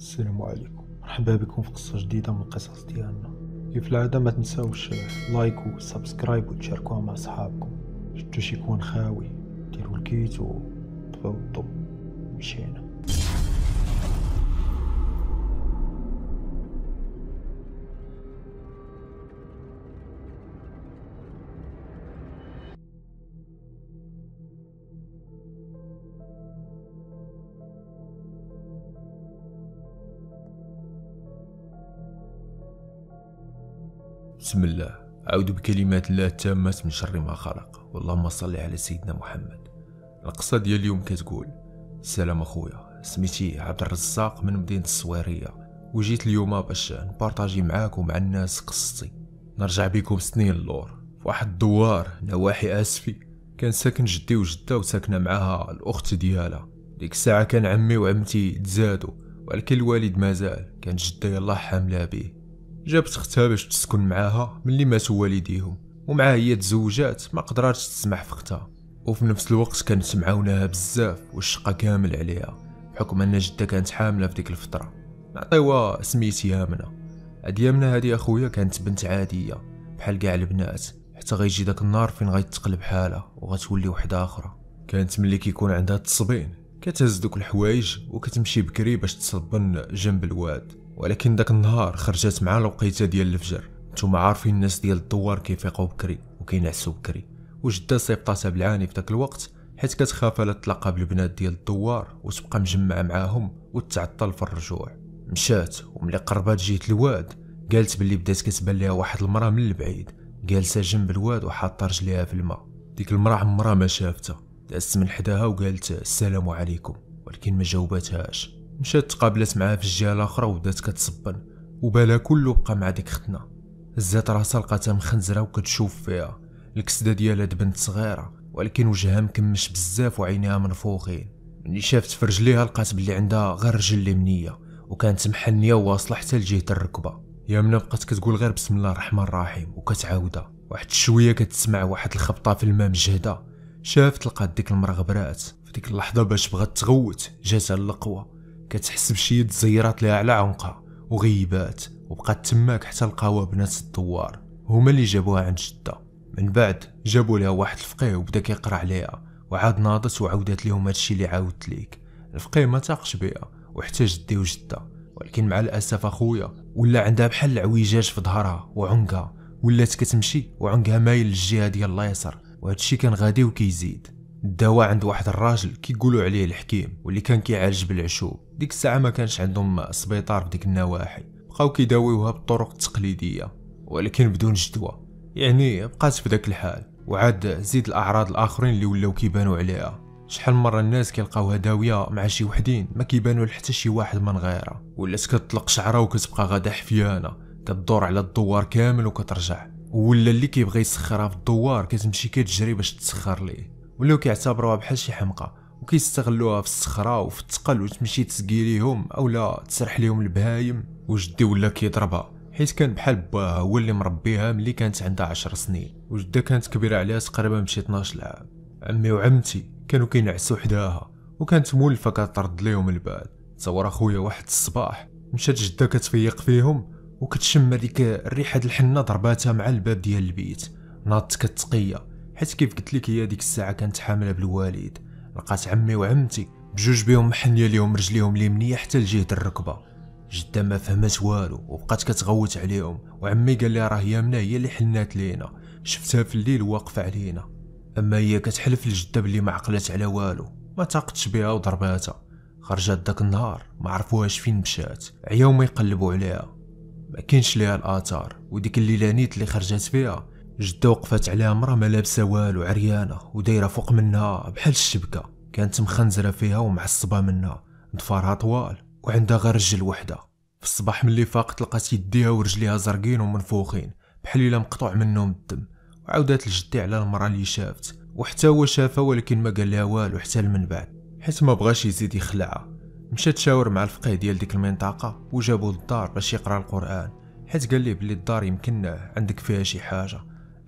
السلام عليكم مرحبا بكم في قصة جديدة من القصص ديالنا كيف العادة ما تنساوش لايك وسبسكرايب وتشاركوها مع صحابكم شتو شيكون خاوي ديروا الكيت وطفوا الضو مشينا بسم الله أعوذ بكلمات الله التامات من شر ما خلق واللهم صل على سيدنا محمد القصة ديال اليوم كتقول السلام أخويا سميتي عبد الرزاق من مدينة الصويرية وجيت اليوم باش نبارطاجي معاك ومع الناس قصتي نرجع بكم سنين اللور في واحد الدوار نواحي أسفي كان ساكن جدي وجدة وساكنة معاها الأخت ديالها ديك الساعة كان عمي وعمتي تزادوا ولكن الوالد مازال كان جدة الله حاملة بيه جابت اختها باش تسكن معاها ملي ماتوا والديهم ومعها هي تزوجات ما قدراتش تسمح في اختها وفي نفس الوقت كانت معاوناها بزاف والشقة كامل عليها بحكم ان جدها كانت حاملة في ديك الفترة نعطيوها سميت يامنة هاد يامنة هادي اخويا كانت بنت عادية بحال كاع البنات حتى غيجي داك النهار فين غيتقلب حالها وغتولي وحدة اخرى كانت ملي كيكون عندها التصبين كتهز دوك الحوايج وكتمشي بكري باش تصبن جنب الواد ولكن داك النهار خرجت مع الوقيته ديال الفجر نتوما عارفين الناس ديال الدوار كيفيقوا بكري وكينعسوا بكري وجده صيفطاتها بالعاني في داك الوقت حيت كتخاف على تلاقى بالبنات ديال الدوار وتبقى مجمعه معاهم وتعطل في الرجوع مشات وملي قربات جيت الواد قالت بلي بدات كتبان ليها واحد المراه من البعيد جالسه جنب الواد وحاطه رجليها في الماء ديك المراه عمرها ما شافتها دازت من حداها وقالت السلام عليكم ولكن ما جاوباتهاش مشات تقابلات معاه في الجهه الاخرى وبدات كتصبن وبالا كله بقى مع ديك ختنا هزات راسها لقاتها مخنزره وكتشوف فيها الكسده ديالها دبنت صغيره ولكن وجهها مكمش بزاف وعينيها منفوخين ملي شافت في رجليها لقات بلي عندها غير رجل اليمنيه وكانت محنيه وواصله حتى لجهه الركبه يامنه بقات كتقول غير بسم الله الرحمن الرحيم وكتعاودها واحد شويه كتسمع واحد الخبطه في الماء مجهده شافت لقات ديك المراه غبرات في ديك اللحظه باش بغات تغوت جاتها القوه كتحس بشي يد زيرات لها على عنقها وغيبات وبقات تماك حتى لقاوها بنات الدوار هما اللي جابوها عند جدة من بعد جابوا لها واحد الفقيه وبدا كيقرا عليها وعاد ناضت وعاودت لهم هادشي اللي عاودت ليك الفقيه ما تاقش بها وحتى جدي وجدة ولكن مع الاسف اخويا ولا عندها بحال العويجاج في ظهرها وعنقها ولات كتمشي وعنقها مايل للجهه ديال اليسار وهادشي كان غادي وكيزيد داوى عند واحد الراجل كيقولوا عليه الحكيم واللي كان كيعالج بالعشوب ديك الساعه ما كانش عندهم سبيطار في ديك النواحي بقاو كيداويوها بالطرق التقليديه ولكن بدون جدوى يعني بقات في ذاك الحال وعاد زيد الاعراض الاخرين اللي ولاو كيبانوا عليها شحال مره الناس كيلقاوها داويه مع شي وحدين ما كيبانوا حتى شي واحد من غيرها ولات كتطلق شعرها وكتبقى غادا حفيانه كتدور على الدوار كامل وكترجع ولا اللي كيبغي يسخرها في الدوار كتمشي كتجري باش تسخر ليه ولاو كيعتبروها بحال شي حمقى وكيستغلوها في الصخرة وفي الثقل وتمشي تسقي ليهم اولا تسرح ليهم البهايم وجدي ولا كيضربها حيت كان بحال باها هو اللي مربيها ملي كانت عندها عشر سنين وجدة كانت كبيرة عليها تقريبا بشي 12 عام عمي وعمتي كانوا كينعسوا حداها وكانت مولفة كترد ليهم البال تصور اخويا واحد الصباح مشات جدة كتفيق فيهم وكتشم هذيك الريحة الحنة ضرباتها مع الباب ديال البيت ناضت كتقية حيت كيف قلت لك هي ديك الساعه كانت حامله بالوالد لقات عمي وعمتي بجوج بيهم محنيه ليهم رجليهم اليمنيه حتى لجهه الركبه جدة ما فهمت والو وبقات كتغوت عليهم وعمي قال لي راه يامنا هي اللي حنات لينا شفتها في الليل واقفه علينا اما هي كتحلف لجدة بلي ما عقلت على والو ما تاقتش بها وضرباتها خرجت داك النهار ما عرفوهاش فين مشات عياو ما يقلبوا عليها ما كاينش ليها الاثار وديك الليله نيت اللي خرجت فيها جدة وقفت على مرا ما لابسة والو عريانة ودايرة فوق منها بحال الشبكة كانت مخنزرة فيها ومعصبة منها ضفارها طوال وعندها غير رجل وحدة في الصباح ملي فاقت لقات يديها ورجليها زرقين ومنفوخين بحال الا مقطوع منهم الدم وعاودات لجدي على المرأة اللي شافت وحتى هو شافها ولكن ما قال لها والو حتى من بعد حيت ما بغاش يزيد يخلعها مشى تشاور مع الفقيه ديال ديك المنطقة وجابوه للدار باش يقرا القرآن حيت قال ليه بلي الدار يمكن عندك فيها شي حاجة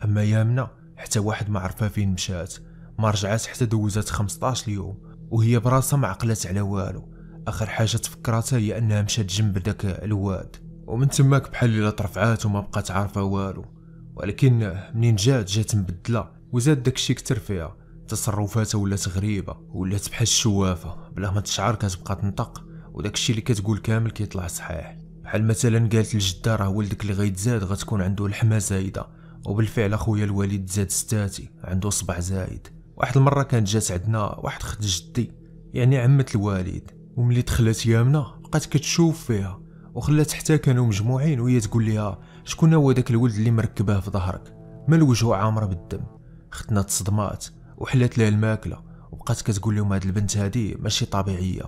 اما يامنا حتى واحد ما عرفها فين مشات ما رجعات حتى دوزات 15 يوم وهي براسها ما عقلت على والو اخر حاجه تفكراتها هي انها مشات جنب داك الواد ومن تماك بحال الا ترفعات وما بقات عارفه والو ولكن منين جات جات مبدله وزاد داكشي كتر فيها تصرفاتها ولات غريبه ولات بحال الشوافه بلا ما تشعر كتبقى تنطق وداكشي اللي كتقول كامل كيطلع صحيح بحال مثلا قالت لجده راه ولدك اللي غيتزاد غتكون عنده لحمة زايده وبالفعل اخويا الوليد زاد ستاتي عنده صبع زايد واحد المره كانت جات عندنا واحد خت جدي يعني عمة الوالد وملي دخلت يامنا بقات كتشوف فيها وخلات حتى كانوا مجموعين وهي تقول ليها شكون هو داك الولد اللي مركبه في ظهرك ما الوجه عامره بالدم ختنا تصدمات وحلات لها الماكله وبقات كتقول لهم هاد البنت هادي ماشي طبيعيه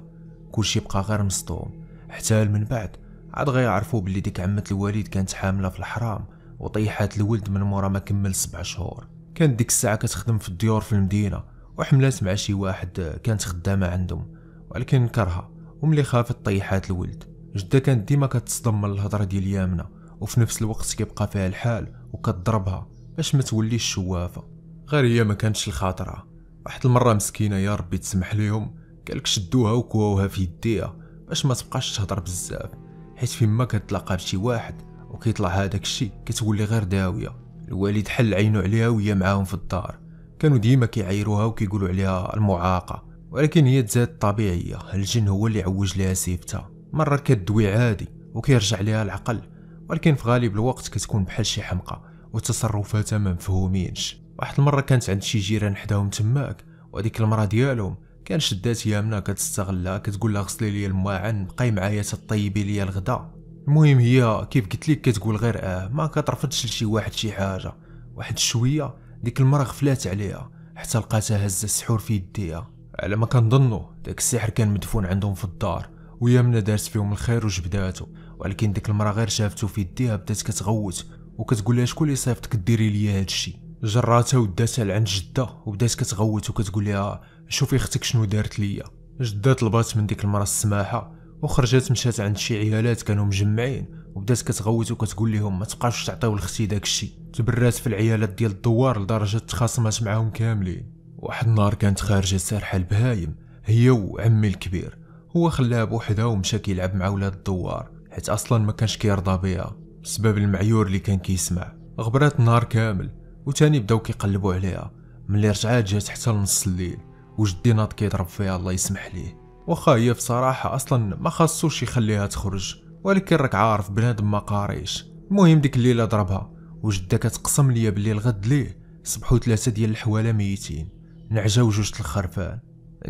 كلشي بقى غير مصدوم حتى من بعد عاد غيعرفوا بلي ديك عمة الوالد كانت حامله في الحرام وطيحات الولد من مورا ما كمل سبع شهور كانت ديك الساعة كتخدم في الديور في المدينة وحملات مع شي واحد كانت خدامة عندهم ولكن كرهها وملي خافت طيحات الولد جدة كانت ديما كتصدم من الهضرة ديال يامنة وفي نفس الوقت كيبقى فيها الحال وكتضربها باش ما توليش شوافة غير هي ما كانتش لخاطرها واحد المرة مسكينة يا ربي تسمح ليهم قالك شدوها وكواوها في يديها باش ما تبقاش تهضر بزاف حيت فيما كتلاقى بشي واحد وكيطلع هذاك الشيء كتولي غير داويه الوالد حل عينو عليها وهي معاهم في الدار كانوا ديما كيعايروها وكيقولوا عليها المعاقه ولكن هي تزاد طبيعيه الجن هو اللي عوج لها سيفتها مره كدوي عادي وكيرجع لها العقل ولكن في غالب الوقت كتكون بحال شي حمقى وتصرفاتها ما مفهومينش واحد المره كانت عند شي جيران حداهم تماك وديك المراه ديالهم كان شدات يامنا كتستغلها كتقول لها غسلي لي الماعن بقاي معايا تطيبي لي الغداء المهم هي كيف قلت لك كتقول غير اه ما كترفضش لشي واحد شي حاجه واحد شويه ديك المره غفلات عليها حتى لقاتها هزه السحور في يديها على ما كنظنوا داك السحر كان مدفون عندهم في الدار من دارت فيهم الخير وجبداتو ولكن ديك المره غير شافتو في يديها بدات كتغوت وكتقول لها شكون اللي صيفطك ديري ليا هادشي جراتها وداتها لعند جده وبدات كتغوت وكتقول لها شوفي اختك شنو دارت ليا جدات طلبات من ديك المره السماحه وخرجت مشات عند شي عيالات كانوا مجمعين وبدات كتغوت وكتقول لهم ما تبقاوش تعطيو لختي داكشي تبرات في العيالات ديال الدوار لدرجه تخاصمات معاهم كاملين واحد النهار كانت خارجه سارحه البهايم هي وعمي الكبير هو خلاها بوحدها ومشى كيلعب مع ولاد الدوار حيت اصلا ما كانش كيرضى بها بسبب المعيور اللي كان كيسمع غبرات النهار كامل وتاني بداو كيقلبوا عليها ملي رجعات جات حتى لنص الليل وجدي ناض كيضرب فيها الله يسمح ليه واخا هي بصراحة أصلا ما خصوش يخليها تخرج ولكن راك عارف بنادم ما قاريش المهم ديك الليلة ضربها وجدة كتقسم ليا بلي الغد ليه صبحو ثلاثة ديال الحوالة ميتين نعجا جوج الخرفان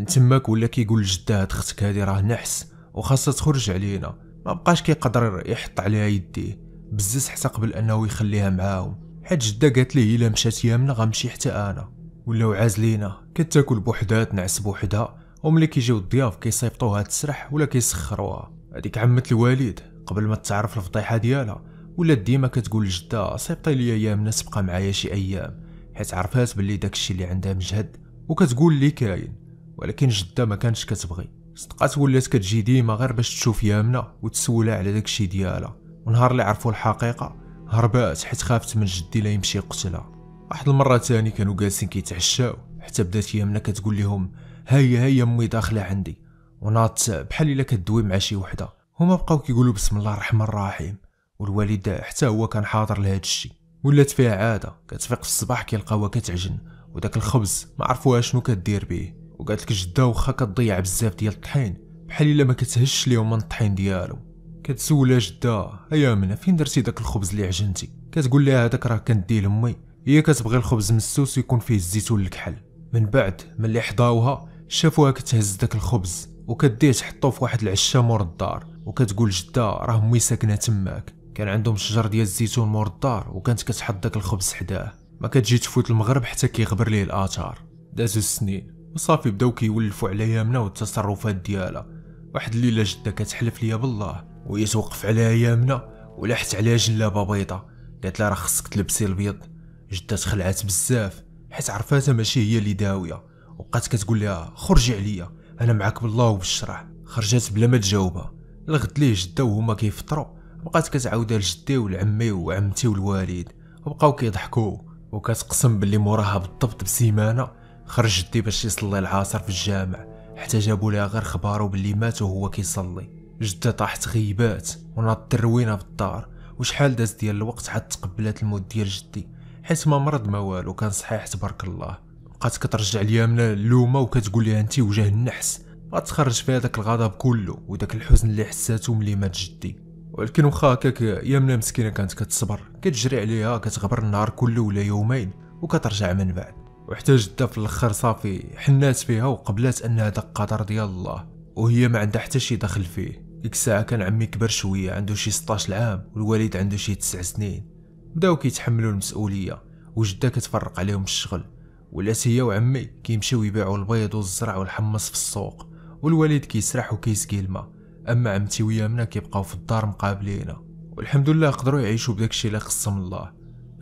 تماك ولا كيقول لجدها هاد اختك هادي راه نحس وخاصها تخرج علينا ما بقاش كيقدر يحط عليها يديه بزز حتى قبل انه يخليها معاهم حيت جده قالت ليه الا مشات يامنا غنمشي حتى انا ولاو عازلينا كتاكل بوحدها تنعس بوحدها وملي كيجيو الضياف كيصيفطوها تسرح ولا كيسخروها هذيك عمت الوالد قبل ما تعرف الفضيحه ديالها ولا ديما كتقول لجدها صيفطي لي يامنه تبقى معايا شي ايام حيت عرفات باللي داكشي اللي عندها مجهد وكتقول لي كاين ولكن جده ما كانش كتبغي صدقات ولات كتجي ديما غير باش تشوف يامنا وتسولها على داكشي ديالها ونهار اللي عرفوا الحقيقه هربات حيت خافت من جدي لا يمشي يقتلها واحد المره تاني كانوا جالسين كيتعشاو حتى بدات يامنا كتقول لهم هيا هيا امي داخله عندي وناط بحال الا كدوي مع شي وحده هما بقاو كيقولوا بسم الله الرحمن الرحيم والوالد حتى هو كان حاضر لهذا الشيء ولات فيها عاده كتفيق في الصباح كيلقاوها كتعجن وداك الخبز ما عرفوها شنو كدير به وقالت لك جده واخا كتضيع بزاف ديال الطحين بحال الا ما كتهش ليهم من الطحين ديالو كتسولها جده هيا منى فين درتي داك الخبز اللي عجنتي كتقول لها هذاك راه كنديه لامي هي كتبغي الخبز مسوس ويكون فيه الزيتون الكحل من بعد ملي حضاوها شافوها كتهز داك الخبز وكديه تحطو في واحد العشه مور الدار وكتقول جده راه مي ساكنه تماك كان عندهم شجر ديال الزيتون مور الدار وكانت كتحط داك الخبز حداه ما كتجي تفوت المغرب حتى كيغبر ليه الاثار دازو السنين وصافي بداو كيولفوا على يامنا والتصرفات ديالها واحد الليله جده كتحلف ليا بالله وهي توقف عليها يامنا ولاحت عليها جلابه بيضاء قالت لها راه خصك تلبسي البيض جده تخلعات بزاف حيت عرفاتها ماشي هي اللي داويه وبقات كتقول لها خرجي عليا انا معاك بالله وبالشرع خرجات بلا ما تجاوبها لغد ليه جدا وهما كيفطروا بقات كتعاودها لجدي ولعمي وعمتي والوالد وبقاو كيضحكوا وكتقسم باللي موراها بالضبط بسيمانه خرج جدي باش يصلي العصر في الجامع حتى جابوا ليها غير خبارو باللي مات وهو كيصلي جده طاحت غيبات وناضت الروينه في الدار وشحال داز ديال الوقت حتى تقبلات الموت ديال جدي حيت ما مرض ما والو كان صحيح تبارك الله بقات كترجع ليا من اللومه وكتقول لي انت وجه النحس غتخرج فيها داك الغضب كله وداك الحزن اللي حساتو ملي مات جدي ولكن واخا هكاك يمنه مسكينه كانت كتصبر كتجري عليها كتغبر النهار كله ولا يومين وكترجع من بعد وحتى جده في الاخر صافي حنات فيها وقبلات ان هذا القدر ديال الله وهي ما عندها حتى شي دخل فيه ديك الساعه كان عمي كبر شويه عنده شي 16 عام والوالد عنده شي 9 سنين بداو كيتحملوا المسؤوليه وجده كتفرق عليهم الشغل ولات هي وعمي كيمشيو يبيعوا البيض والزرع والحمص في السوق والوالد كيسرح وكيسقي الماء اما عمتي ويامنا كيبقاو في الدار مقابلينا والحمد لله قدروا يعيشوا بداكشي اللي خصهم الله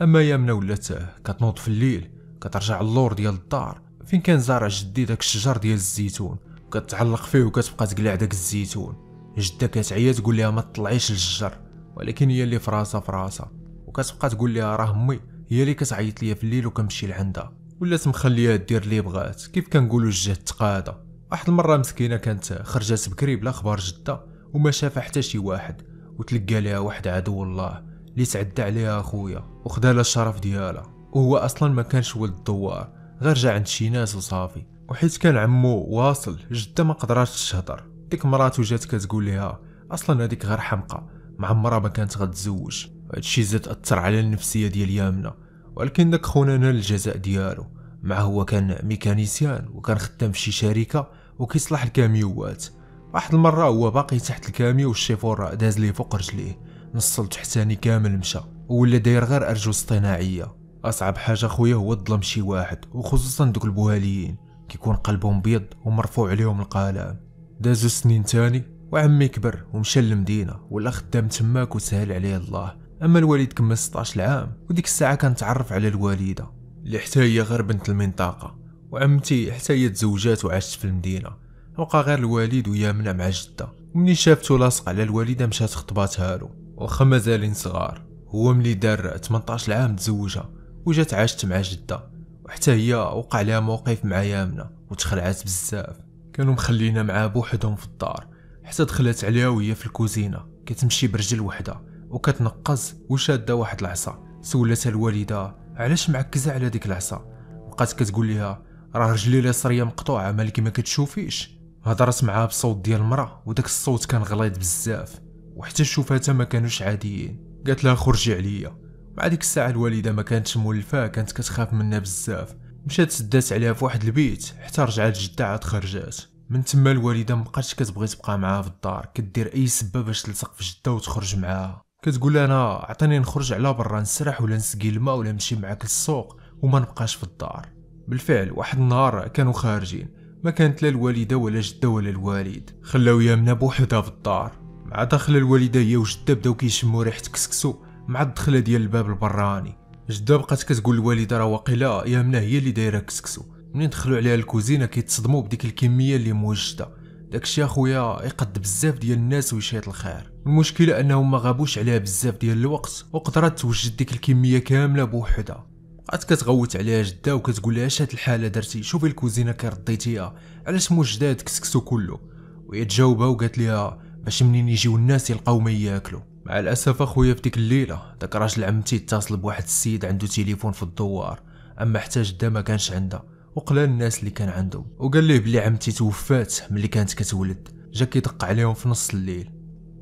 اما يامنا ولات كتنوض في الليل كترجع اللور ديال الدار فين كان زارع جدي داك الشجر ديال الزيتون كتعلق فيه وكتبقى تقلع داك الزيتون جده كتعيا تقول لها ما تطلعيش للشجر ولكن هي اللي فراسها فراسها وكتبقى تقول لها راه امي هي اللي كتعيط ليا في الليل وكنمشي لعندها ولات مخليها دير اللي بغات كيف كنقولوا الجهه تقاعده واحد المره مسكينه كانت خرجت بكري بلا خبار جده وما شافها حتى شي واحد وتلقى لها واحد عدو الله اللي تعدى عليها اخويا وخدا لها الشرف ديالها وهو اصلا ما كانش ولد الدوار غير جا عند شي ناس وصافي وحيت كان عمو واصل جده ما قدراتش تهضر ديك مراتو جات كتقول ليها اصلا هذيك غير حمقى معمرها ما كانت غتزوج هادشي زاد اثر على النفسيه ديال يامنه ولكن داك خونا نال الجزاء ديالو مع هو كان ميكانيسيان وكان خدام في شي شركه وكيصلح الكاميوات واحد المره هو باقي تحت الكاميو والشيفور داز ليه فوق رجليه نصل تحتاني كامل مشى ولا داير غير ارجل اصطناعيه اصعب حاجه خويا هو الظلم شي واحد وخصوصا دوك البوهاليين كيكون قلبهم بيض ومرفوع عليهم القلم دازو سنين تاني وعمي كبر ومشى للمدينه ولا خدام تماك وسهل عليه الله اما الوالد كمل 16 عام وديك الساعه كان تعرف على الوالده اللي حتى هي غير بنت المنطقه وعمتي حتى هي تزوجات وعاشت في المدينه وقع غير الوالد ويامنة مع جده وملي شافته لاصق على الوالده مشات خطباتها له واخا مازالين صغار هو ملي دار 18 عام تزوجها وجات عاشت مع جده وحتى هي وقع لها موقف مع يامنة وتخلعات بزاف كانوا مخلينا معاه بوحدهم في الدار حتى دخلت عليها وهي في الكوزينه كتمشي برجل وحده وكتنقز وشاده واحد العصا سولتها الوالده علاش معكزه على ديك العصا بقات كتقول ليها راه رجلي اليسريه مقطوعه مالك ما كتشوفيش هضرت معاها بصوت ديال المراه وداك الصوت كان غليظ بزاف وحتى شوفاتها ما كانوش عاديين قالت لها خرجي عليا مع ديك الساعه الوالده ما كانتش مولفة كانت كتخاف منها بزاف مشات سدات عليها في واحد البيت حتى رجعات جده عاد خرجات من تما الوالده مبقاتش كتبغي تبقى معاها في الدار كدير اي سبه باش تلصق في جدة وتخرج معاها كتقول انا عطيني نخرج على برا نسرح ولا نسقي الماء ولا نمشي معاك للسوق وما نبقاش في الدار بالفعل واحد النهار كانوا خارجين ما كانت لا الوالده ولا جده ولا الوالد خلاو يامنا بوحدها في الدار مع دخل الوالده هي وجده بداو كيشموا ريحه كسكسو مع الدخله ديال الباب البراني جده بقات كتقول الوالده راه واقيلا يامنا هي اللي دايره كسكسو منين دخلوا عليها الكوزينه كيتصدموا بديك الكميه اللي موجده داكشي اخويا يقد بزاف ديال الناس ويشيط الخير المشكله انهم ما غابوش عليها بزاف ديال الوقت وقدرات توجد ديك الكميه كامله بوحدها عاد كتغوت عليها جده وكتقول لها شات الحاله درتي شوفي الكوزينه كي رديتيها علاش موجده هاد الكسكسو كله وهي تجاوبها وقالت ليها باش منين يجيو الناس يلقاو ما ياكلوا مع الاسف اخويا في ديك الليله داك راجل عمتي اتصل بواحد السيد عنده تليفون في الدوار اما جده ما كانش عندها وقلال الناس اللي كان عنده وقال ليه بلي عمتي توفات ملي كانت كتولد جا كيدق عليهم في نص الليل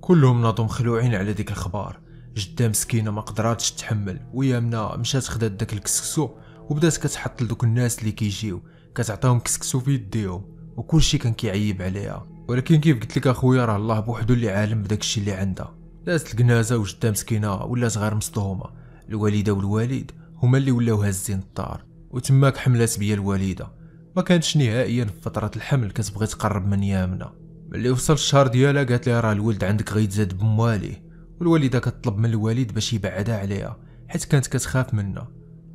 كلهم ناضوا مخلوعين على ديك الخبار جده مسكينه ما قدراتش تحمل ويامنا مشات خدات داك الكسكسو وبدات كتحط لدوك الناس اللي كيجيو كتعطيهم كسكسو في يديهم وكلشي كان كيعيب عليها ولكن كيف قلت لك اخويا راه الله بوحدو اللي عالم بداك الشيء اللي عندها دازت الجنازه وجده مسكينه ولات غير مصدومه الوالده والوالد هما اللي ولاو هازين الدار وتماك حملات بيا الوالده ما كانتش نهائيا في فتره الحمل كتبغي تقرب من يامنا ملي وصل الشهر ديالها قالت لي راه الولد عندك غيتزاد بمواليه والوالده كتطلب من الوالد باش يبعدها عليها حيت كانت كتخاف منها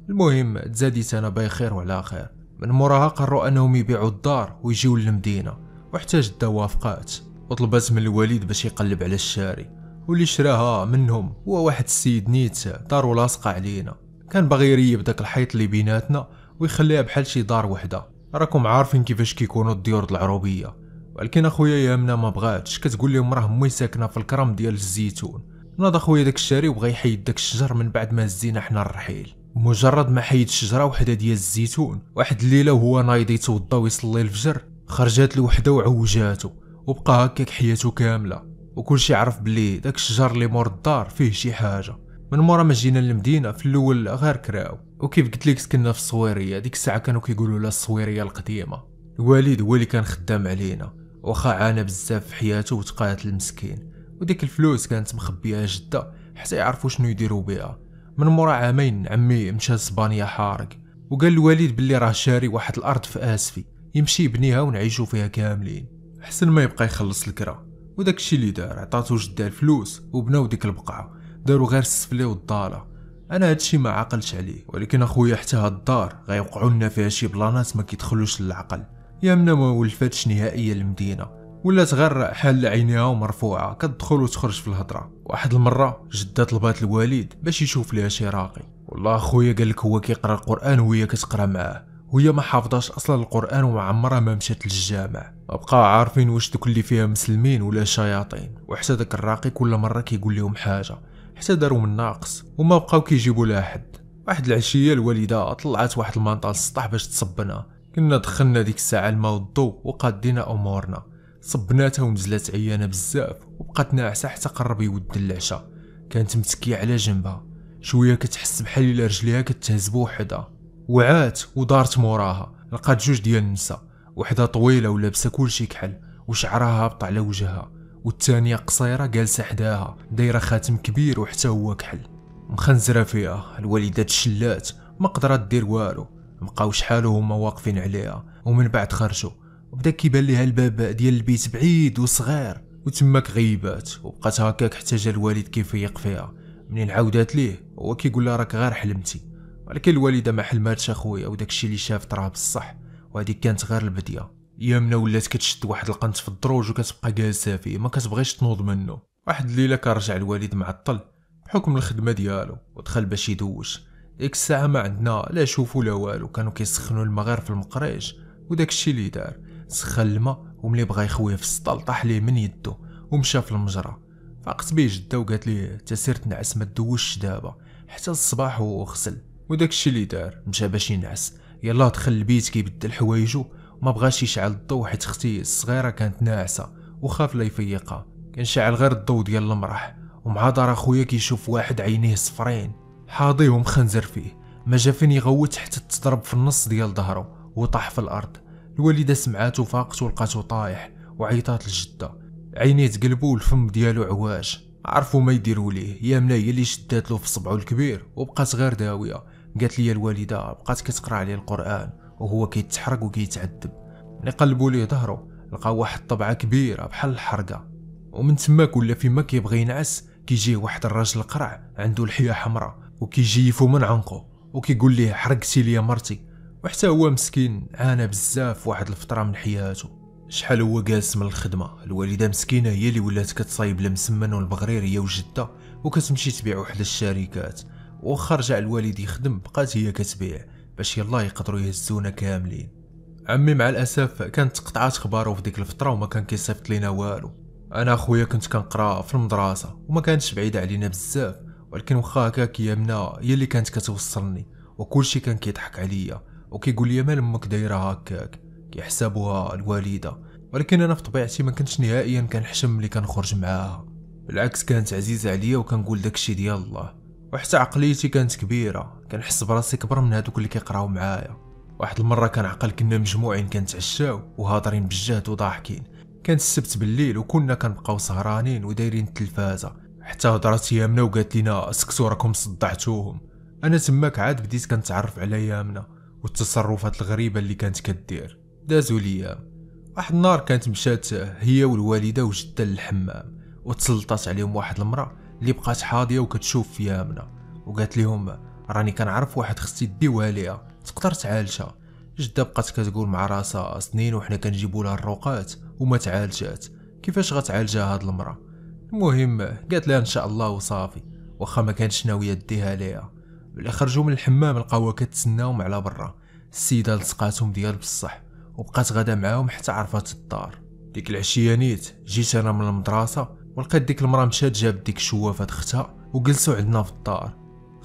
المهم تزاديت انا بخير وعلى خير من موراها قرروا انهم يبيعوا الدار ويجيو للمدينه وحتى جده وافقات وطلبات من الوالد باش يقلب على الشاري واللي شراها منهم هو واحد السيد نيت دارو لاصقه علينا كان باغي يريب داك الحيط اللي بيناتنا ويخليها بحال شي دار وحده راكم عارفين كيفاش كيكونوا الديور العروبيه ولكن اخويا يامنا ما بغاتش كتقول لهم راه مي ساكنه في الكرم ديال الزيتون ناض اخويا داك الشاري وبغى يحيد داك الشجر من بعد ما هزينا حنا الرحيل مجرد ما حيد شجره وحده ديال الزيتون واحد الليله وهو نايض يتوضا ويصلي الفجر خرجات له وحده وعوجاتو وبقى هكاك حياته كامله وكلشي عرف بلي داك الشجر اللي مور الدار فيه شي حاجه من مورا ما جينا للمدينه في الاول غير كراو وكيف قلت لك سكننا في الصويريه ديك الساعه كانوا كيقولوا لها الصويريه القديمه الوالد هو اللي كان خدام علينا واخا عانى بزاف في حياته وتقاتل المسكين وديك الفلوس كانت مخبيه جده حتى يعرفوا شنو يديروا بها من مورا عامين عمي مشى اسبانيا حارق وقال الوالد باللي راه شاري واحد الارض في اسفي يمشي يبنيها ونعيشو فيها كاملين حسن ما يبقى يخلص الكرا وداك الشيء اللي دار عطاتو جده الفلوس وبناو ديك البقعه داروا غير السفلي والضاله انا هادشي ما عقلتش عليه ولكن اخويا حتى هاد الدار غيوقعوا لنا فيها شي بلانات ما كيدخلوش للعقل يا منا ما ولفاتش نهائيا المدينه ولات غير حال عينيها ومرفوعه كتدخل وتخرج في الهضره واحد المره جده طلبات الوالد باش يشوف ليها شي راقي والله اخويا قال لك هو كيقرا القران وهي كتقرا معاه وهي ما حافظاش اصلا القران وعمرها ما مشات للجامع ابقى عارفين واش دوك اللي فيها مسلمين ولا شياطين وحتى داك الراقي كل مره كيقول لهم حاجه حتى داروا من ناقص وما بقاو كيجيبوا لها حد واحد العشيه الوالده طلعت واحد المنطقه للسطح باش تصبنا كنا دخلنا ديك الساعه الماء والضو وقادينا امورنا صبناتها ونزلات عيانه بزاف وبقات ناعسه حتى قرب يود العشاء كانت متكيه على جنبها شويه كتحس بحال الا رجليها كتهز بوحدها وعات ودارت موراها لقات جوج ديال النساء وحده طويله ولابسه كلشي كحل وشعرها هابط على وجهها والثانية قصيرة جالسة حداها دايرة خاتم كبير وحتى هو كحل مخنزرة فيها الوالدة تشلات ما قدرت دير والو بقاو شحال هما واقفين عليها ومن بعد خرجوا وبدا كيبان ليها الباب ديال البيت بعيد وصغير وتماك غيبات وبقات هكاك حتى جا الوالد كيفيق فيها منين عاودات ليه هو كيقول لها راك غير حلمتي ولكن الوالده ما حلماتش اخويا وداكشي اللي شافت راه بصح وهذيك كانت غير البديه يامنه ولات كتشد واحد القنت في الدروج وكتبقى جالسه فيه ما كتبغيش تنوض منه واحد الليله كرجع الوالد معطل بحكم الخدمه ديالو ودخل باش يدوش ديك الساعه ما عندنا لا شوفو لا والو كانوا كيسخنوا الماء غير في المقريج وداك الشيء اللي دار سخن الماء وملي بغا يخويه في السطل طاح ليه من يدو ومشى في المجرى فاقت بيه جده وقالت ليه تا سير تنعس ما تدوشش دابا حتى الصباح وغسل وداك الشيء اللي دار مشى باش ينعس يلا دخل البيت كيبدل حوايجو ما بغاش يشعل الضو حيت اختي الصغيره كانت ناعسه وخاف لا يفيقها كان شعل غير الضو ديال المرح ومع دار اخويا كيشوف واحد عينيه صفرين حاضي ومخنزر فيه ما جا فين يغوت حتى تضرب في النص ديال ظهره وطاح في الارض الوالده سمعاتو فاقت ولقاتو طايح وعيطات لجده عينيه تقلبو والفم ديالو عواش عرفوا ما يديروا ليه يا ملا هي اللي شدات له في صبعو الكبير وبقات غير داويه قالت لي الوالده بقات كتقرا عليه القران وهو كيتحرق وكيتعذب ملي قلبوا ليه ظهره لقى واحد طبعه كبيره بحال الحرقه ومن تماك ولا فيما كيبغي ينعس كيجيه واحد الراجل قرع عنده الحيه حمراء وكيجيفو من عنقه وكيقول ليه حرقتي ليا مرتي وحتى هو مسكين عانى بزاف واحد الفتره من حياته شحال هو جالس من الخدمه الوالده مسكينه هي اللي ولات كتصايب المسمن والبغريريه وجده وكتمشي تبيع وحده الشركات وخرج رجع الوالد يخدم بقات هي كتبيع باش يلا يقدروا يهزونا كاملين عمي مع الاسف كانت قطعات خبارو في ديك الفتره وما كان كيصيفط لينا والو انا خويا كنت كنقرا في المدرسه وما كانتش بعيده علينا بزاف ولكن واخا هكاك يمنا هي اللي كانت كتوصلني وكلشي كان كيضحك عليا وكيقول لي مال امك دايره هكاك كيحسبوها الوالده ولكن انا في طبيعتي ما كنتش نهائيا كنحشم ملي كنخرج معاها بالعكس كانت عزيزه عليا وكنقول داكشي ديال الله وحتى عقليتي كانت كبيره كنحس براسي كبر من هادوك اللي كيقراو معايا واحد المره كنعقل كنا مجموعين كنتعشاو وهاضرين بالجهد وضاحكين كان السبت بالليل وكنا كنبقاو سهرانين ودايرين التلفازه حتى هضرات يامنا وقالت لينا اسكتوا راكم صدعتوهم انا تماك عاد بديت كنتعرف على يامنا والتصرفات الغريبه اللي كانت كدير دازو ليام واحد النهار كانت مشات هي والوالده وجده للحمام وتسلطات عليهم واحد المراه اللي بقات حاضيه وكتشوف فيها امنه وقالت لهم راني كنعرف واحد خصي ديوها ليها تقدر تعالجها جده بقات كتقول مع راسها سنين وحنا كنجيبوا لها الروقات وما تعالجات كيفاش غتعالجها هاد المراه المهم قالت لها ان شاء الله وصافي واخا ما كانش ناويه ديها ليها ملي خرجوا من الحمام لقاوها كتسناهم على برا السيده لصقاتهم ديال بصح وبقات غدا معاهم حتى عرفات الدار ديك العشيه نيت جيت انا من المدرسه ولقيت ديك المراه مشات جابت ديك شوافات اختها وجلسوا عندنا في الدار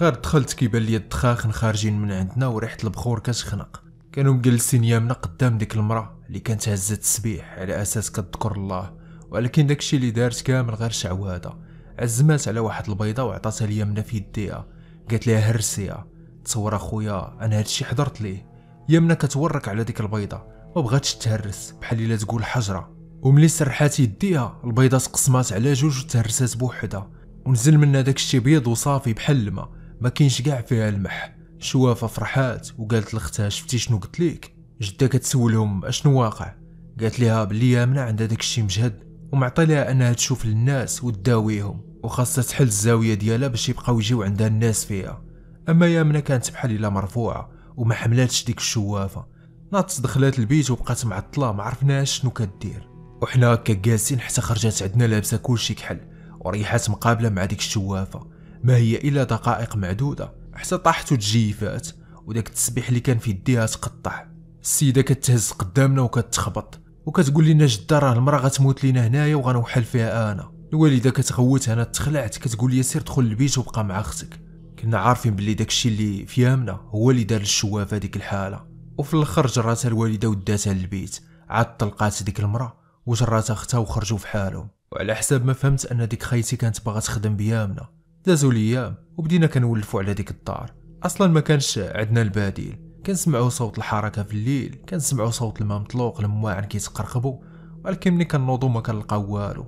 غير دخلت كيبان لي الدخاخن خارجين من عندنا وريحه البخور كتخنق كانوا مجلسين يامنا قدام ديك المراه اللي كانت هزت السبيح على اساس كتذكر الله ولكن داكشي اللي دارت كامل غير شعواده عزمات على واحد البيضه وعطاتها من في يديها قالت ليها هرسيها تصور اخويا انا هادشي حضرت ليه يامنا كتورك على ديك البيضه ما بغاتش تهرس بحال الا تقول حجره وملي سرحات يديها البيضه تقسمات على جوج وتهرسات بوحدها ونزل منها داكشي بيض وصافي بحال الماء ما كاينش كاع فيها المح شوافه فرحات وقالت لختها شفتي شنو قلت ليك جده كتسولهم اشنو واقع قالت ليها بلي يامنه عندها داكشي مجهد ومعطي ليها انها تشوف الناس وتداويهم وخاصها تحل الزاويه ديالها باش يبقاو يجيو عندها الناس فيها اما يامنه كانت بحال الا مرفوعه وما حملاتش ديك الشوافه ناضت دخلات البيت وبقات معطله ما عرفناش شنو كدير وحنا هكا جالسين حتى خرجت عندنا لابسه كلشي كحل وريحات مقابله مع ديك الشوافه ما هي الا دقائق معدوده حتى طاحت وتجيفات وداك التسبيح اللي كان في يديها تقطع السيده كتهز قدامنا وكتخبط وكتقول لنا جده راه المراه غتموت لينا هنايا وغنوحل فيها انا الوالده كتغوت انا تخلعت كتقول لي سير دخل البيت وبقى مع اختك كنا عارفين بلي داكشي اللي في يامنا هو اللي دار الشوافه ديك الحاله وفي الاخر جراتها الوالده وداتها للبيت عاد طلقات ديك المراه وجرات اختها وخرجوا في حالهم وعلى حساب ما فهمت ان ديك خيتي كانت باغا تخدم بيامنا دازوا الايام وبدينا كنولفوا على ديك الدار اصلا ما كانش عندنا البديل كنسمعوا صوت الحركه في الليل كنسمعوا صوت الماء مطلوق المواعن كيتقرقبوا ولكن ملي كنوضوا ما كنلقاو والو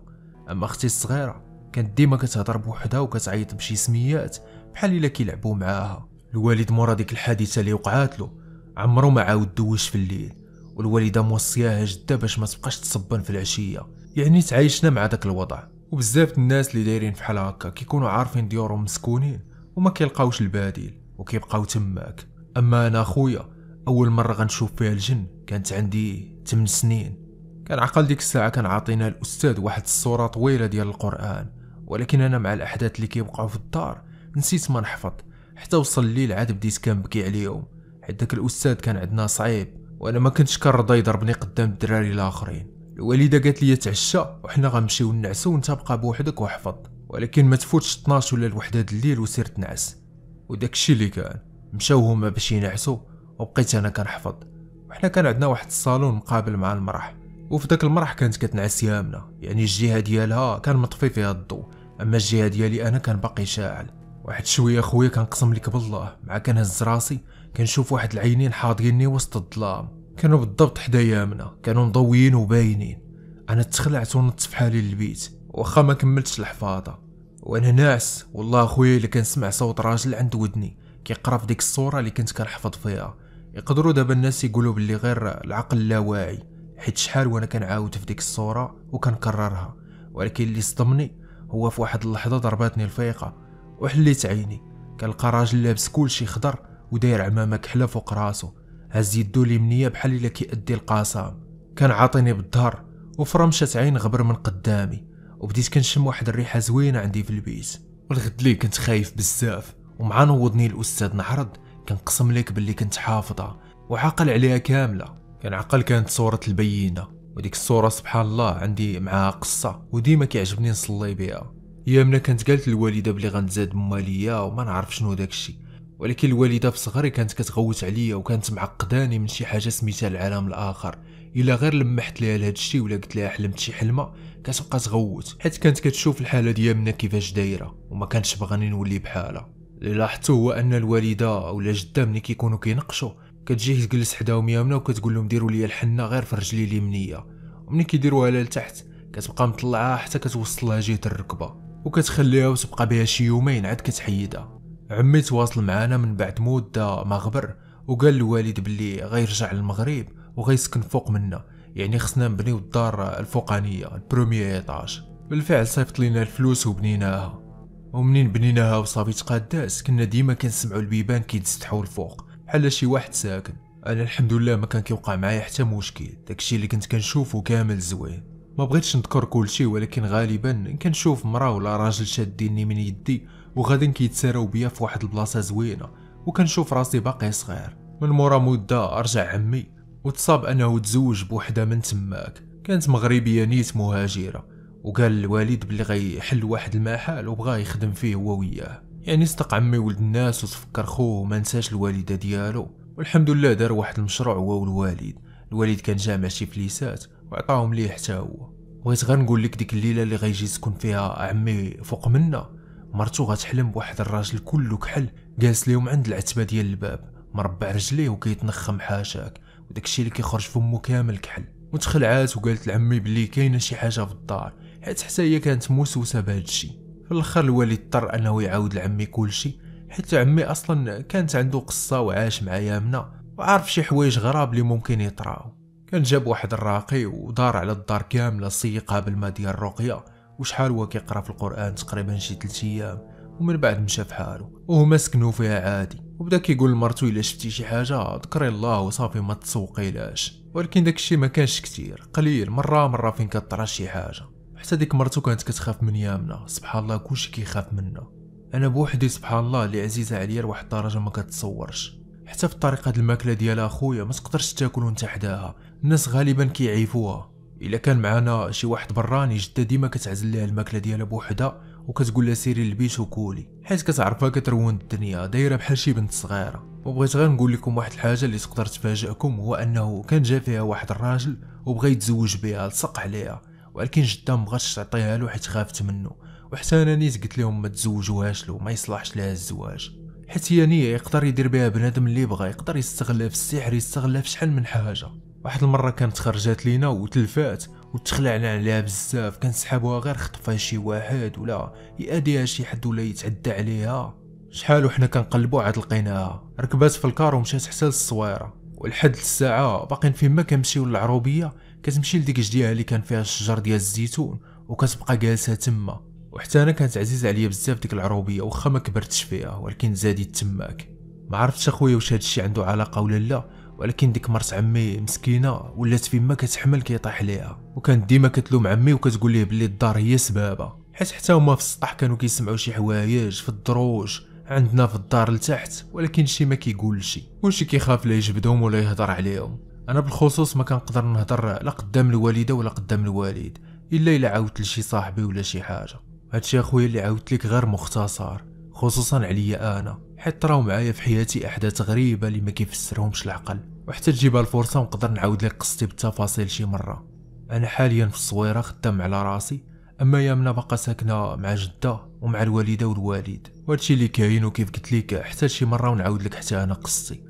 اما اختي الصغيره كانت ديما كتهضر بوحدها وكتعيط بشي سميات بحال الا كيلعبوا معاها الوالد مورا ديك الحادثه اللي وقعات له عمرو ما عاود دوش في الليل والوالده موصياها جده باش ما تبقاش تصبن في العشيه يعني تعايشنا مع داك الوضع وبزاف الناس اللي دايرين فحال هكا كيكونوا عارفين ديورهم مسكونين وما كيلقاوش البديل وكيبقاو تماك اما انا خويا اول مره غنشوف فيها الجن كانت عندي 8 سنين كان عقل ديك الساعه كان عاطينا الاستاذ واحد الصوره طويله ديال القران ولكن انا مع الاحداث اللي كيوقعوا في الدار نسيت ما نحفظ حتى وصل الليل عاد بديت كنبكي عليهم حيت داك الاستاذ كان عندنا صعيب وانا ما كنتش كنرضى يضربني قدام الدراري الاخرين الوالده قالت لي تعشى وحنا غنمشيو نعسو وانت بقى بوحدك وحفظ ولكن ما تفوتش 12 ولا الوحده د الليل وسير تنعس وداكشي اللي كان مشاو هما باش ينعسو وبقيت انا كنحفظ وحنا كان عندنا واحد الصالون مقابل مع المرح وفي داك المرح كانت كتنعس يامنه يعني الجهه ديالها كان مطفي فيها الضوء اما الجهه ديالي انا كان باقي شاعل واحد شويه خويا كنقسم لك بالله مع كنهز راسي كنشوف واحد العينين حاضريني وسط الظلام كانوا بالضبط حدا يامنا كانوا مضويين وباينين انا تخلعت ونط فحالي للبيت واخا ما كملتش الحفاضه وانا ناعس والله اخويا اللي كنسمع صوت راجل عند ودني كيقرا في ديك الصوره اللي كنت كنحفظ فيها يقدروا دابا الناس يقولوا باللي غير العقل اللاواعي حيت شحال وانا كنعاود في ديك الصوره وكنكررها ولكن اللي صدمني هو في واحد اللحظه ضرباتني الفيقه وحليت عيني كنلقى راجل لابس كلشي خضر وداير عمامه كحله فوق راسو هز يدو اليمنيه بحال الا كيأدي القصام كان عاطيني بالظهر وفرمشت عين غبر من قدامي وبديت كنشم واحد الريحه زوينه عندي في البيت والغد لي كنت خايف بزاف ومع نوضني الاستاذ نعرض كنقسم لك باللي كنت حافظها وعاقل عليها كامله كنعقل يعني كانت صوره البينه وديك الصوره سبحان الله عندي معها قصه وديما كيعجبني نصلي بها يا منا كانت قالت للوالده بلي غنزاد ماليه وما نعرف شنو داكشي ولكن الوالده في صغري كانت كتغوت عليا وكانت معقداني من شي حاجه سميتها العالم الاخر الا غير لمحت ليها لهاد الشيء ولا قلت ليها حلمت شي حلمه كتبقى تغوت حيت كانت كتشوف الحاله ديالنا كيفاش دايره وما كانش باغاني نولي بحالها اللي لاحظته هو ان الوالده ولا جده ملي كيكونوا كينقشوا كتجي تجلس حداهم يامنا وكتقول لهم ديروا لي الحنه غير في رجلي اليمنيه وملي كيديروها لها لتحت كتبقى مطلعاها حتى كتوصل لها جهه الركبه وكتخليها وتبقى بها شي يومين عاد كتحيدها عمي تواصل معانا من بعد مده ما غبر وقال الوالد بلي غيرجع للمغرب وغيسكن فوق منا يعني خصنا نبنيو الدار الفوقانيه البروميير ايطاج بالفعل صيفط لينا الفلوس وبنيناها ومنين بنيناها وصافي تقاداس كنا ديما كنسمعوا البيبان كيتسطحوا الفوق بحال شي واحد ساكن انا الحمد لله ما كان كيوقع معايا حتى مشكل داكشي اللي كنت كنشوفه كامل زوين ما بغيتش نذكر كلشي ولكن غالبا كنشوف مرا ولا راجل شاديني من يدي وغادي كيتساراو بيا في واحد البلاصه زوينه وكنشوف راسي باقي صغير من مورا مده رجع عمي وتصاب انه تزوج بوحده من تماك كانت مغربيه نيت مهاجره وقال الوالد بلي غيحل واحد المحل وبغى يخدم فيه هو وياه يعني صدق عمي ولد الناس وتفكر خوه وما نساش الوالده ديالو والحمد لله دار واحد المشروع هو والوالد الوالد كان جامع شي فليسات وعطاهم ليه حتى هو بغيت نقول لك ديك الليله اللي غيجي يسكن فيها عمي فوق منا مرتو غتحلم بواحد الراجل كله كحل جالس ليهم عند العتبه ديال الباب مربع رجليه وكيتنخم حاشاك وداكشي اللي كيخرج فمو كامل كحل وتخلعات وقالت لعمي بلي كاينه شي حاجه في الدار حيت حتى هي كانت موسوسه بهذا الشيء في الاخر الوالد اضطر انه يعاود لعمي كلشي حيت عمي اصلا كانت عنده قصه وعاش مع يامنا وعارف شي حوايج غراب اللي ممكن يطراو كان جاب واحد الراقي ودار على الدار كامله سيقها بالماء ديال الرقيه وشحال هو كيقرا في القران تقريبا شي 3 ايام ومن بعد مشى بحالو وهما سكنوا فيها عادي وبدا كيقول لمرتو الا شفتي شي حاجه ذكري الله وصافي ما تسوقيلاش ولكن داكشي ما كانش كتير قليل مره مره فين كطرا شي حاجه حتى ديك مرتو كانت كتخاف من يامنا سبحان الله كلشي كيخاف منا انا بوحدي سبحان الله اللي عزيزه عليا لواحد الدرجه ما كتصورش حتى في الطريقه د الماكله ديالها اخويا ما تقدرش تاكل وانت حداها الناس غالبا كيعيفوها الا كان معانا شي واحد براني جده ديما كتعزل ليها الماكله ديالها بوحدها وكتقول لها سيري للبيت وكولي حيت كتعرفها كترون الدنيا دايره بحال شي بنت صغيره وبغيت غير نقول لكم واحد الحاجه اللي تقدر تفاجئكم هو انه كان جا فيها واحد الراجل وبغى يتزوج بها لصق عليها ولكن جده مبغاتش تعطيها له حيت خافت منه وحتى انا نيت قلت لهم ما تزوجوهاش له ما يصلحش لها الزواج حيت هي نيه يقدر يدير بها بنادم اللي بغى يقدر يستغلها في السحر يستغلها في شحال من حاجه واحد المره كانت خرجات لينا وتلفات وتخلعنا عليها بزاف كنسحبوها غير خطفها شي واحد ولا يأديها شي حد ولا يتعدى عليها شحال وحنا كنقلبو عاد لقيناها ركبات في الكار ومشات حتى للصويره ولحد الساعه باقين فين ما كنمشيو للعروبيه كتمشي لديك جديها اللي كان فيها الشجر ديال الزيتون وكتبقى جالسه تما وحتى انا كانت عزيزه عليا بزاف ديك العروبيه واخا ما كبرتش فيها ولكن زادت تماك ما عرفتش اخويا واش هادشي عنده علاقه ولا لا ولكن ديك مرت عمي مسكينه ولات فيما كتحمل كيطيح ليها وكانت ديما كتلوم عمي وكتقول ليه بلي الدار هي سبابه حيت حتى هما في السطح كانوا كيسمعوا شي حوايج في الدروج عندنا في الدار لتحت ولكن شي ما كيقول شي وشي كيخاف لا يجبدهم ولا يهضر عليهم انا بالخصوص ما كنقدر نهضر لا قدام الوالده ولا قدام الوالد الا الا عاودت لشي صاحبي ولا شي حاجه هادشي اخويا اللي عاودت لك غير مختصر خصوصا عليا انا حيت راهو معايا في حياتي احداث غريبه اللي ما كيفسرهمش العقل وحتى تجيبها الفرصه ونقدر نعاود لك قصتي بالتفاصيل شي مره انا حاليا في الصويره خدام على راسي اما يامنا بقى ساكنه مع جده ومع الوالده والوالد وهادشي اللي كاين وكيف قلت لك حتى شي مره ونعاود لك حتى انا قصتي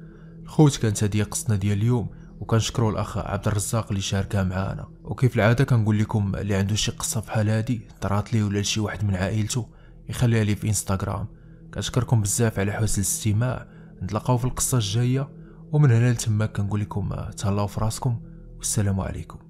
خوت كانت هادي قصتنا ديال اليوم وكنشكروا الاخ عبد الرزاق اللي شاركها معانا وكيف العاده كنقول لكم اللي عنده شي قصه بحال هادي طرات ليه ولا لشي واحد من عائلته يخليها لي في انستغرام كنشكركم بزاف على حسن الاستماع نتلاقاو في القصه الجايه ومن هنا لتما كنقول لكم آه، تهلاو في راسكم والسلام عليكم